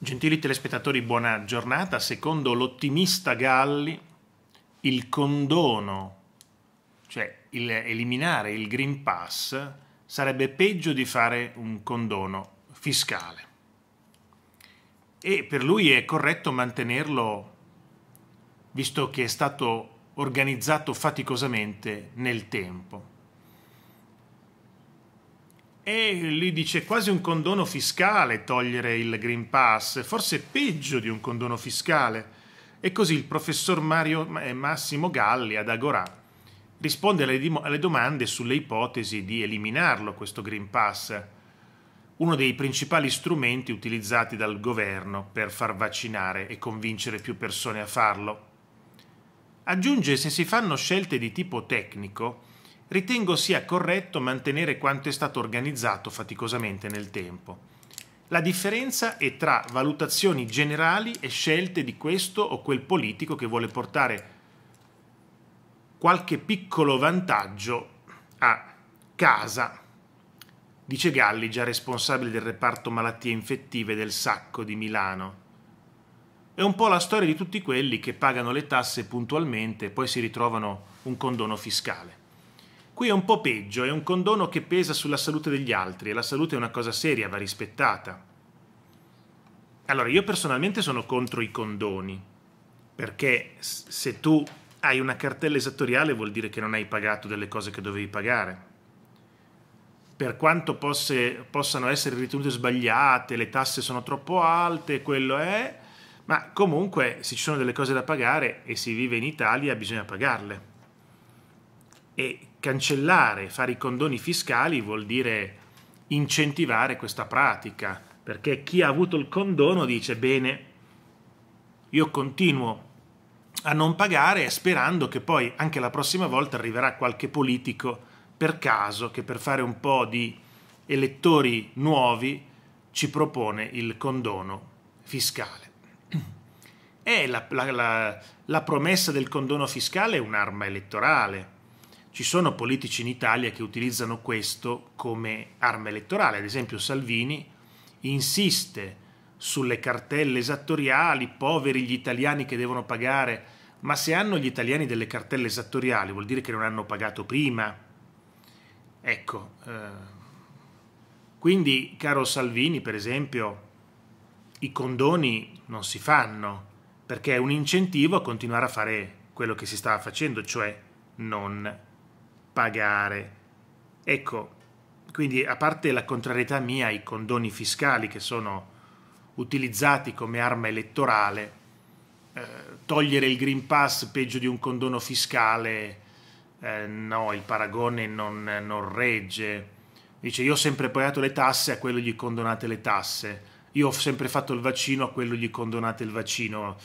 Gentili telespettatori, buona giornata. Secondo l'ottimista Galli, il condono, cioè il eliminare il Green Pass, sarebbe peggio di fare un condono fiscale. E per lui è corretto mantenerlo, visto che è stato organizzato faticosamente nel tempo. E lì dice quasi un condono fiscale togliere il Green Pass, forse peggio di un condono fiscale. E così il professor Mario, eh, Massimo Galli ad Agorà risponde alle, dim- alle domande sulle ipotesi di eliminarlo questo Green Pass, uno dei principali strumenti utilizzati dal governo per far vaccinare e convincere più persone a farlo. Aggiunge se si fanno scelte di tipo tecnico, ritengo sia corretto mantenere quanto è stato organizzato faticosamente nel tempo. La differenza è tra valutazioni generali e scelte di questo o quel politico che vuole portare qualche piccolo vantaggio a casa, dice Galli, già responsabile del reparto malattie infettive del Sacco di Milano. È un po' la storia di tutti quelli che pagano le tasse puntualmente e poi si ritrovano un condono fiscale. Qui è un po' peggio, è un condono che pesa sulla salute degli altri e la salute è una cosa seria, va rispettata. Allora, io personalmente sono contro i condoni, perché se tu hai una cartella esattoriale vuol dire che non hai pagato delle cose che dovevi pagare. Per quanto posse, possano essere ritenute sbagliate, le tasse sono troppo alte, quello è, ma comunque se ci sono delle cose da pagare e si vive in Italia bisogna pagarle. E cancellare, fare i condoni fiscali vuol dire incentivare questa pratica, perché chi ha avuto il condono dice bene, io continuo a non pagare sperando che poi anche la prossima volta arriverà qualche politico per caso che per fare un po' di elettori nuovi ci propone il condono fiscale. E la, la, la, la promessa del condono fiscale è un'arma elettorale ci sono politici in Italia che utilizzano questo come arma elettorale, ad esempio Salvini insiste sulle cartelle esattoriali, poveri gli italiani che devono pagare, ma se hanno gli italiani delle cartelle esattoriali vuol dire che non hanno pagato prima. Ecco, eh, quindi caro Salvini per esempio i condoni non si fanno perché è un incentivo a continuare a fare quello che si stava facendo, cioè non pagare. Ecco, quindi a parte la contrarietà mia ai condoni fiscali che sono utilizzati come arma elettorale, eh, togliere il Green Pass peggio di un condono fiscale, eh, no, il paragone non, non regge. Dice io ho sempre pagato le tasse, a quello gli condonate le tasse. Io ho sempre fatto il vaccino, a quello gli condonate il vaccino.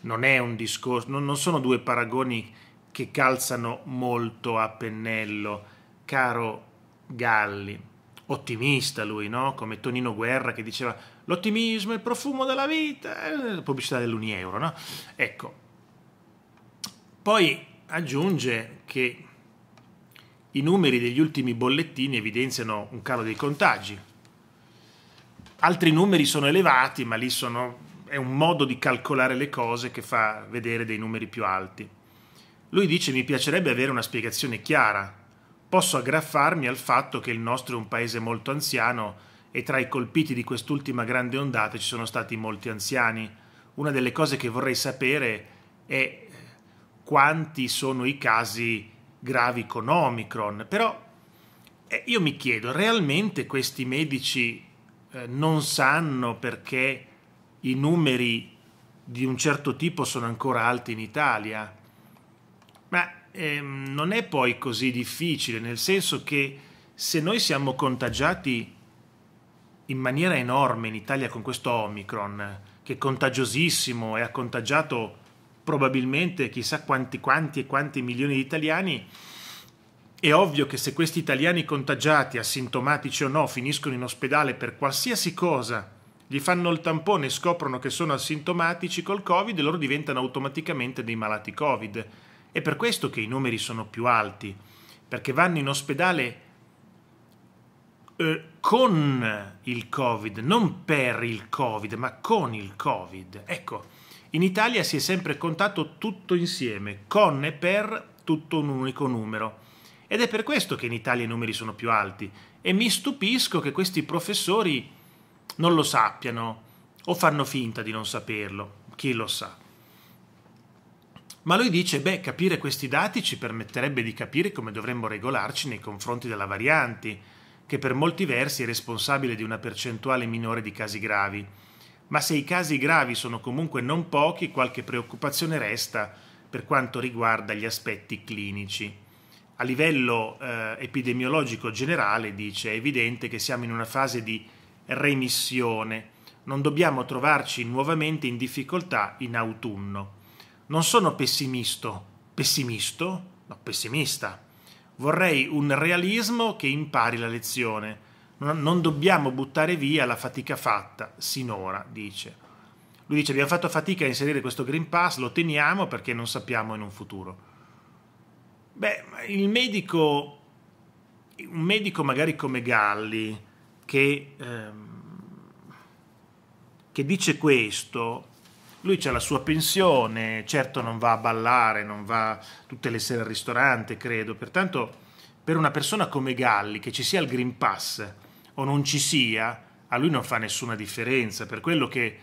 Non è un discorso, non, non sono due paragoni che calzano molto a pennello. Caro Galli, ottimista lui, no? Come Tonino Guerra che diceva l'ottimismo è il profumo della vita, la eh, pubblicità dell'Unieuro, no? Ecco. Poi aggiunge che i numeri degli ultimi bollettini evidenziano un calo dei contagi. Altri numeri sono elevati, ma lì sono, è un modo di calcolare le cose che fa vedere dei numeri più alti. Lui dice mi piacerebbe avere una spiegazione chiara. Posso aggraffarmi al fatto che il nostro è un paese molto anziano e tra i colpiti di quest'ultima grande ondata ci sono stati molti anziani. Una delle cose che vorrei sapere è eh, quanti sono i casi gravi con Omicron, però eh, io mi chiedo, realmente questi medici eh, non sanno perché i numeri di un certo tipo sono ancora alti in Italia? Ma ehm, non è poi così difficile, nel senso che se noi siamo contagiati in maniera enorme in Italia con questo Omicron, che è contagiosissimo e ha contagiato probabilmente chissà quanti, quanti e quanti milioni di italiani, è ovvio che se questi italiani contagiati, asintomatici o no, finiscono in ospedale per qualsiasi cosa, gli fanno il tampone e scoprono che sono asintomatici col Covid, loro diventano automaticamente dei malati Covid. È per questo che i numeri sono più alti, perché vanno in ospedale eh, con il Covid, non per il Covid, ma con il Covid. Ecco, in Italia si è sempre contato tutto insieme, con e per tutto un unico numero. Ed è per questo che in Italia i numeri sono più alti. E mi stupisco che questi professori non lo sappiano o fanno finta di non saperlo. Chi lo sa? Ma lui dice, beh, capire questi dati ci permetterebbe di capire come dovremmo regolarci nei confronti della variante, che per molti versi è responsabile di una percentuale minore di casi gravi. Ma se i casi gravi sono comunque non pochi, qualche preoccupazione resta per quanto riguarda gli aspetti clinici. A livello eh, epidemiologico generale, dice, è evidente che siamo in una fase di remissione. Non dobbiamo trovarci nuovamente in difficoltà in autunno non sono pessimisto, pessimisto, ma pessimista. Vorrei un realismo che impari la lezione. Non dobbiamo buttare via la fatica fatta sinora, dice. Lui dice abbiamo fatto fatica a inserire questo Green Pass, lo teniamo perché non sappiamo in un futuro. Beh, il medico, un medico magari come Galli, che, ehm, che dice questo, lui ha la sua pensione, certo non va a ballare, non va tutte le sere al ristorante, credo, pertanto per una persona come Galli, che ci sia il Green Pass o non ci sia, a lui non fa nessuna differenza, per quello che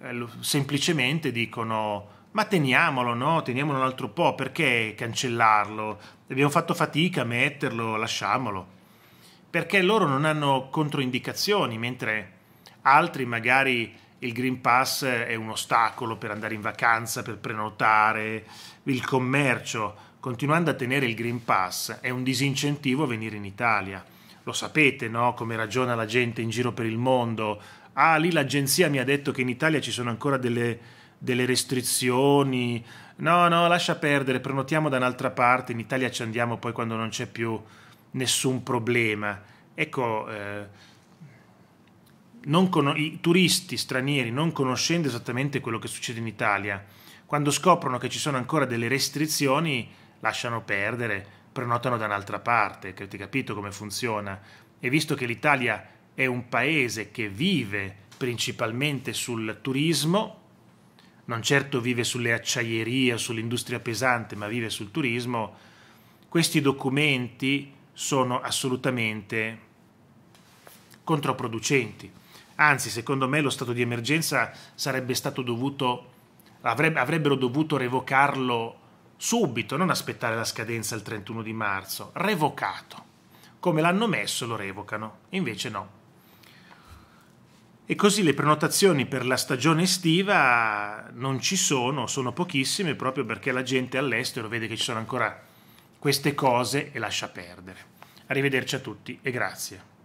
eh, semplicemente dicono ma teniamolo, no? Teniamolo un altro po', perché cancellarlo? Abbiamo fatto fatica a metterlo, lasciamolo. Perché loro non hanno controindicazioni, mentre altri magari il Green Pass è un ostacolo per andare in vacanza, per prenotare, il commercio, continuando a tenere il Green Pass è un disincentivo a venire in Italia. Lo sapete, no? Come ragiona la gente in giro per il mondo. Ah, lì l'agenzia mi ha detto che in Italia ci sono ancora delle, delle restrizioni. No, no, lascia perdere, prenotiamo da un'altra parte, in Italia ci andiamo poi quando non c'è più nessun problema. Ecco, eh, con- i turisti stranieri, non conoscendo esattamente quello che succede in Italia, quando scoprono che ci sono ancora delle restrizioni, lasciano perdere, prenotano da un'altra parte, che avete capito come funziona. E visto che l'Italia è un paese che vive principalmente sul turismo, non certo vive sulle acciaierie o sull'industria pesante, ma vive sul turismo, questi documenti sono assolutamente controproducenti. Anzi, secondo me lo stato di emergenza sarebbe stato dovuto, avrebbe, avrebbero dovuto revocarlo subito, non aspettare la scadenza il 31 di marzo. Revocato. Come l'hanno messo lo revocano, invece no. E così le prenotazioni per la stagione estiva non ci sono, sono pochissime proprio perché la gente all'estero vede che ci sono ancora queste cose e lascia perdere. Arrivederci a tutti e grazie.